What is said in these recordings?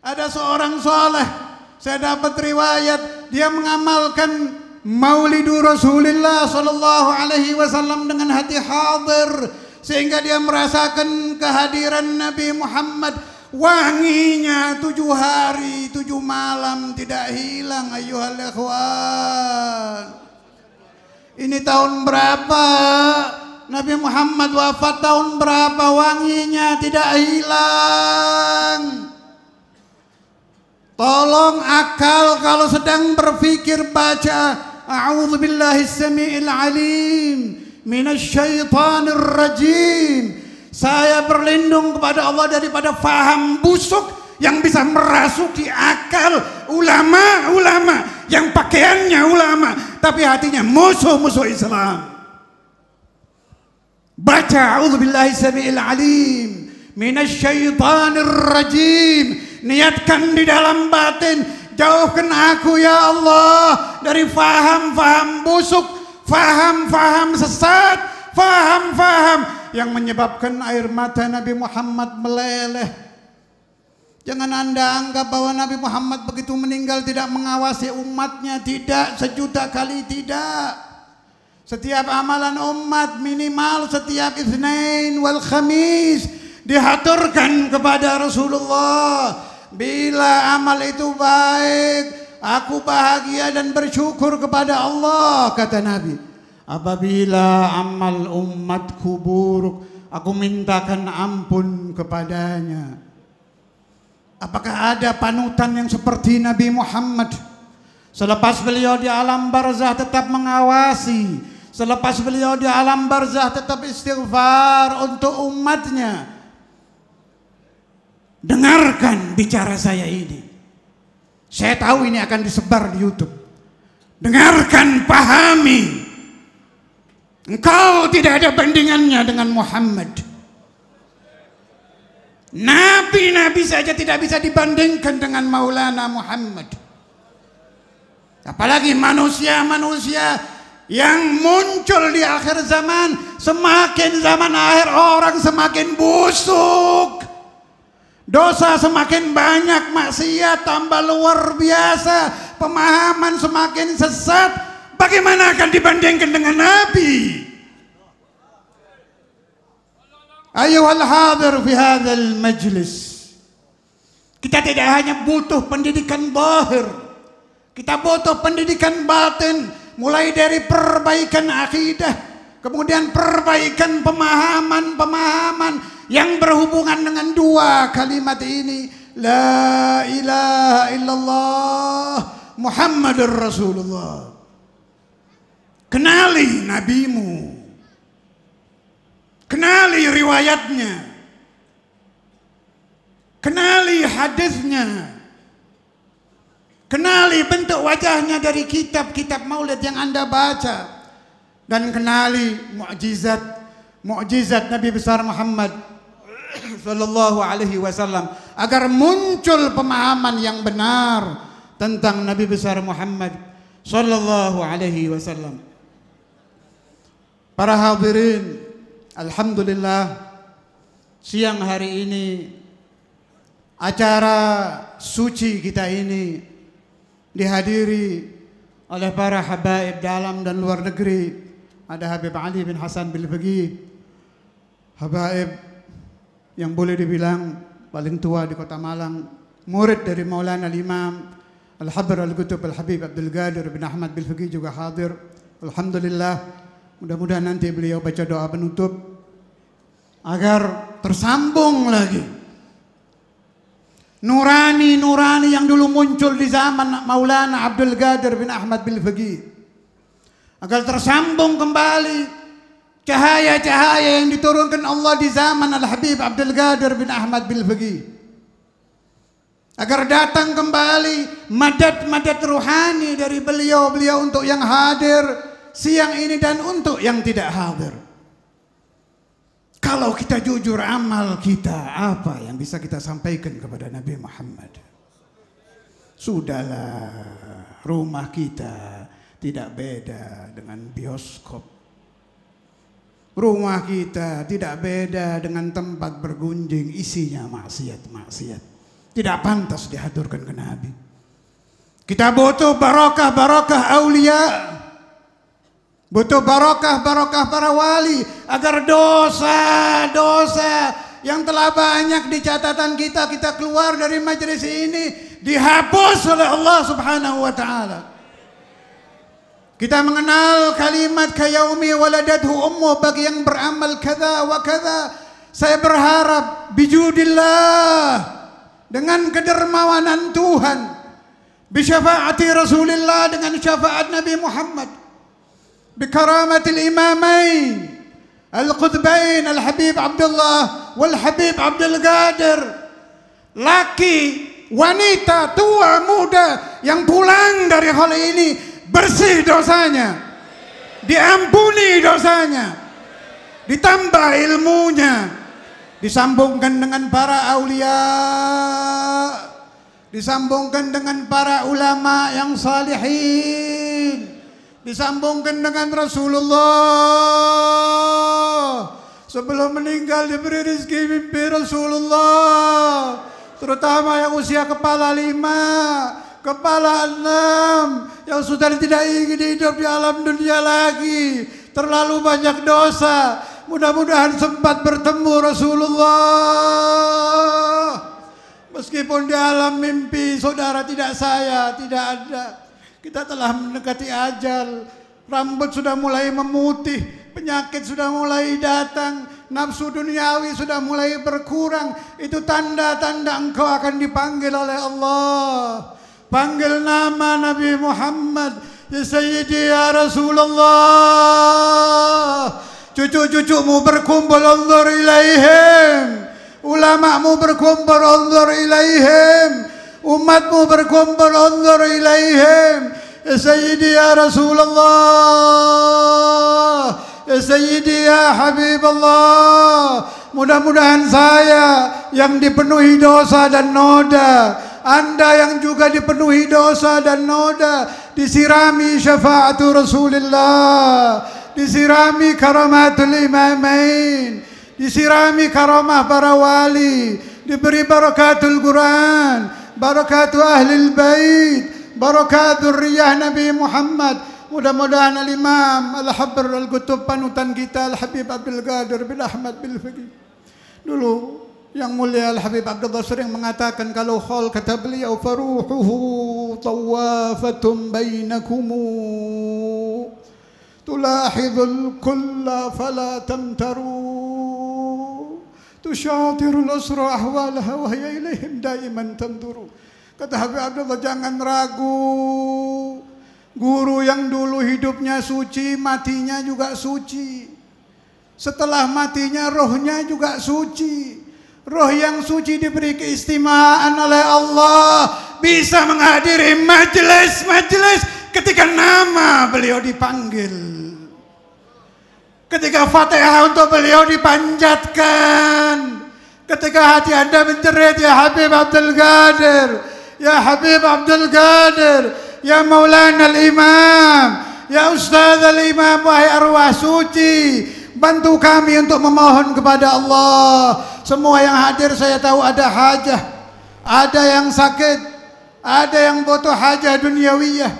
Ada seorang soleh, saya dapat riwayat dia mengamalkan Maulidu Rasulullah Sallallahu Alaihi Wasallam dengan hati hadir sehingga dia merasakan kehadiran Nabi Muhammad wanginya tujuh hari tujuh malam tidak hilang ayuhal ikhwan ini tahun berapa Nabi Muhammad wafat tahun berapa wanginya tidak hilang Tolong akal kalau sedang berpikir baca A'udzu billahi samiil alim minasyaitonir rajim. Saya berlindung kepada Allah daripada faham busuk yang bisa merasuki akal ulama-ulama yang pakaiannya ulama tapi hatinya musuh-musuh Islam. Baca a'udzu billahi samiil alim minasyaitonir rajim niatkan di dalam batin jauhkan aku ya Allah dari faham-faham busuk faham-faham sesat faham-faham yang menyebabkan air mata Nabi Muhammad meleleh Jangan anda anggap bahwa Nabi Muhammad begitu meninggal tidak mengawasi umatnya Tidak, sejuta kali tidak Setiap amalan umat minimal setiap Isnin wal Khamis dihaturkan kepada Rasulullah bila amal itu baik aku bahagia dan bersyukur kepada Allah kata Nabi apabila amal umatku buruk aku mintakan ampun kepadanya apakah ada panutan yang seperti Nabi Muhammad selepas beliau di alam barzah tetap mengawasi selepas beliau di alam barzah tetap istighfar untuk umatnya Dengarkan bicara saya ini. Saya tahu ini akan disebar di YouTube. Dengarkan, pahami. Engkau tidak ada bandingannya dengan Muhammad. Nabi-nabi saja tidak bisa dibandingkan dengan Maulana Muhammad. Apalagi manusia-manusia yang muncul di akhir zaman, semakin zaman akhir orang semakin busuk. Dosa semakin banyak, maksiat tambah luar biasa, pemahaman semakin sesat. Bagaimana akan dibandingkan dengan Nabi? Ayuhal hadir fi hadzal majlis. Kita tidak hanya butuh pendidikan bahir. Kita butuh pendidikan batin mulai dari perbaikan akidah, kemudian perbaikan pemahaman-pemahaman yang berhubungan dengan dua kalimat ini la ilaha illallah Muhammadur Rasulullah kenali nabimu kenali riwayatnya kenali hadisnya kenali bentuk wajahnya dari kitab-kitab maulid yang Anda baca dan kenali mukjizat mukjizat Nabi besar Muhammad Sallallahu Alaihi Wasallam agar muncul pemahaman yang benar tentang Nabi besar Muhammad Sallallahu Alaihi Wasallam. Para hadirin, Alhamdulillah siang hari ini acara suci kita ini dihadiri oleh para habaib dalam dan luar negeri ada Habib Ali bin Hasan Bilbegi Habaib yang boleh dibilang paling tua di kota Malang, murid dari Maulana imam Al-Habr Al-Qutub Al-Habib Abdul Gader bin Ahmad Fegi juga hadir. Alhamdulillah, mudah-mudahan nanti beliau baca doa penutup agar tersambung lagi. Nurani-nurani yang dulu muncul di zaman Maulana Abdul Gader bin Ahmad Fegi agar tersambung kembali cahaya-cahaya yang diturunkan Allah di zaman Al-Habib Abdul Gadir bin Ahmad bin Fagi agar datang kembali madat-madat ruhani dari beliau-beliau untuk yang hadir siang ini dan untuk yang tidak hadir. Kalau kita jujur amal kita apa yang bisa kita sampaikan kepada Nabi Muhammad? Sudahlah rumah kita tidak beda dengan bioskop Rumah kita tidak beda dengan tempat bergunjing isinya maksiat-maksiat. Tidak pantas diaturkan ke Nabi. Kita butuh barokah-barokah aulia. Butuh barokah-barokah para wali agar dosa-dosa yang telah banyak di catatan kita kita keluar dari majelis ini dihapus oleh Allah Subhanahu wa taala. Kita mengenal kalimat kayaumi waladathu ummu bagi yang beramal kada wa kada. Saya berharap bijudillah dengan kedermawanan Tuhan bisyafaati Rasulullah dengan syafaat Nabi Muhammad bikaramatil imamain al-qutbain al-habib Abdullah wal-habib Abdul Qadir laki wanita tua muda yang pulang dari hal ini bersih dosanya, diampuni dosanya, ditambah ilmunya, disambungkan dengan para aulia, disambungkan dengan para ulama yang salihin, disambungkan dengan Rasulullah. Sebelum meninggal diberi rezeki mimpi Rasulullah, terutama yang usia kepala lima, kepala enam yang sudah tidak ingin hidup di alam dunia lagi terlalu banyak dosa mudah-mudahan sempat bertemu Rasulullah meskipun di alam mimpi saudara tidak saya tidak ada kita telah mendekati ajal rambut sudah mulai memutih penyakit sudah mulai datang nafsu duniawi sudah mulai berkurang, itu tanda-tanda engkau akan dipanggil oleh Allah. Panggil nama Nabi Muhammad Ya Sayyidi Ya Rasulullah Cucu-cucumu berkumpul Undur ilaihim Ulama'mu berkumpul Undur ilaihim Umatmu berkumpul Undur ilaihim Ya Sayyidi Ya Rasulullah Ya Sayyidi Ya Habibullah Mudah-mudahan saya Yang dipenuhi dosa dan noda Anda yang juga dipenuhi dosa dan noda, disirami syafaat Rasulullah, disirami karamatul imamain, disirami karamah para wali, diberi barakatul Quran, barakatul ahli bait, barakatul riyah Nabi Muhammad. Mudah-mudahan al-imam, al-habr, al-kutub, panutan kita, al-habib Abdul Qadir bin Ahmad bin Faqih. Dulu yang mulia Al-Habib Abdullah sering mengatakan kalau khol kata beliau faruhuhu tawafatum bainakumu tulahidul kulla fala tamtaru tushatirul usra ahwalaha wa hiya ilaihim daiman tamduru kata Habib Abdullah jangan ragu guru yang dulu hidupnya suci matinya juga suci setelah matinya rohnya juga suci Roh yang suci diberi keistimewaan oleh Allah bisa menghadiri majelis-majelis ketika nama beliau dipanggil. Ketika Fatihah untuk beliau dipanjatkan. Ketika hati Anda menjerit ya Habib Abdul Qadir, ya Habib Abdul Qadir, ya Maulana al-Imam, ya Ustaz al-Imam wahai arwah suci, bantu kami untuk memohon kepada Allah semua yang hadir saya tahu ada hajah, ada yang sakit, ada yang butuh hajah duniawiyah,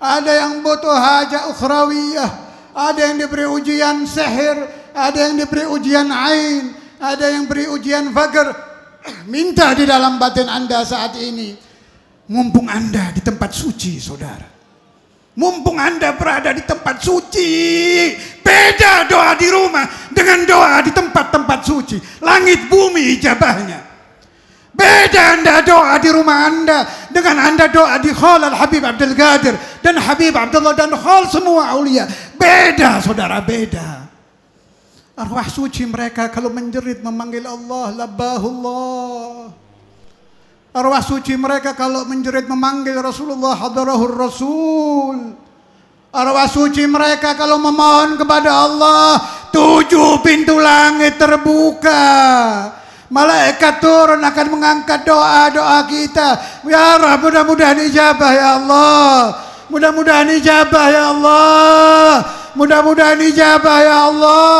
ada yang butuh hajah ukhrawiyah, ada yang diberi ujian sihir, ada yang diberi ujian ain, ada yang beri ujian fakir. Minta di dalam batin Anda saat ini. Mumpung Anda di tempat suci, saudara. Mumpung Anda berada di tempat suci, Beda doa di rumah dengan doa di tempat-tempat suci. Langit bumi ijabahnya. Beda Anda doa di rumah Anda dengan Anda doa di hall Al-Habib Abdul Qadir dan Habib Abdullah dan hall semua aulia. Beda saudara, beda. Arwah suci mereka kalau menjerit memanggil Allah, Labbahullah. Arwah suci mereka kalau menjerit memanggil Rasulullah, Hadarahul Rasul. Arwah suci mereka kalau memohon kepada Allah Tujuh pintu langit terbuka Malaikat turun akan mengangkat doa-doa kita Ya Allah mudah-mudahan ijabah ya Allah Mudah-mudahan ijabah ya Allah Mudah-mudahan ijabah ya Allah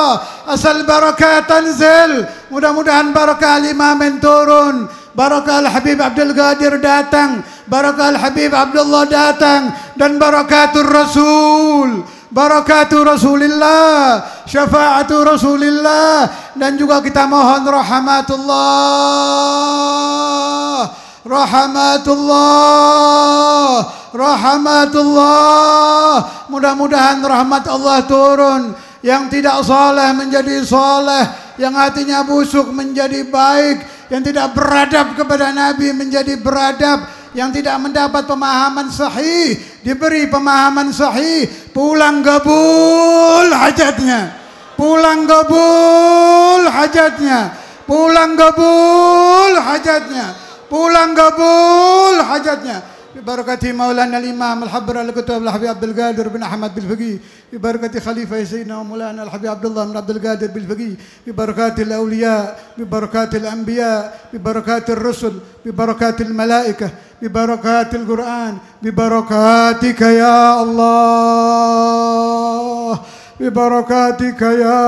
Asal barakah tanzil Mudah-mudahan barakah alimamin turun Barakah al-Habib Abdul Ghadir datang Barakah al-Habib Abdullah datang dan barakatul Rasul barakatul Rasulillah syafaatul Rasulillah dan juga kita mohon rahmatullah rahmatullah rahmatullah mudah-mudahan rahmat Allah turun yang tidak soleh menjadi soleh yang hatinya busuk menjadi baik yang tidak beradab kepada Nabi menjadi beradab yang tidak mendapat pemahaman sahih diberi pemahaman sahih, pulang gabul hajatnya. Pulang gabul hajatnya. Pulang gabul hajatnya. Pulang gabul hajatnya. ببركة مولانا الإمام الحبر الكتب الحبيب عبد القادر بن أحمد بالفقي ببركة خليفة سيدنا ومولانا الحبيب عبد الله بن عبد القادر بالفقي ببركات الأولياء ببركات الأنبياء ببركات الرسل ببركات الملائكة ببركات القرآن ببركاتك يا الله ببركاتك يا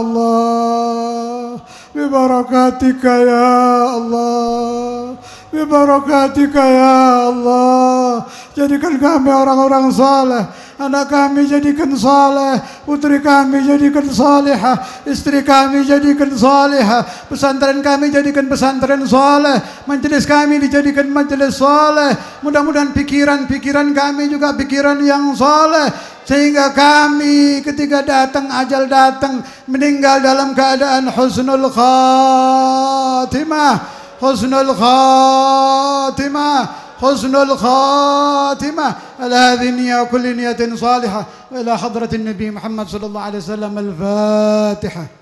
الله ببركاتك يا الله Bibarakatika ya Allah Jadikan kami orang-orang saleh Anak kami jadikan saleh Putri kami jadikan saleha Istri kami jadikan saleha Pesantren kami jadikan pesantren saleh Majelis kami dijadikan majelis saleh Mudah-mudahan pikiran-pikiran kami juga pikiran yang saleh sehingga kami ketika datang ajal datang meninggal dalam keadaan husnul khatimah حسن الخاتمة حسن الخاتمة على هذه النية وكل نية صالحة إلى حضرة النبي محمد صلى الله عليه وسلم الفاتحة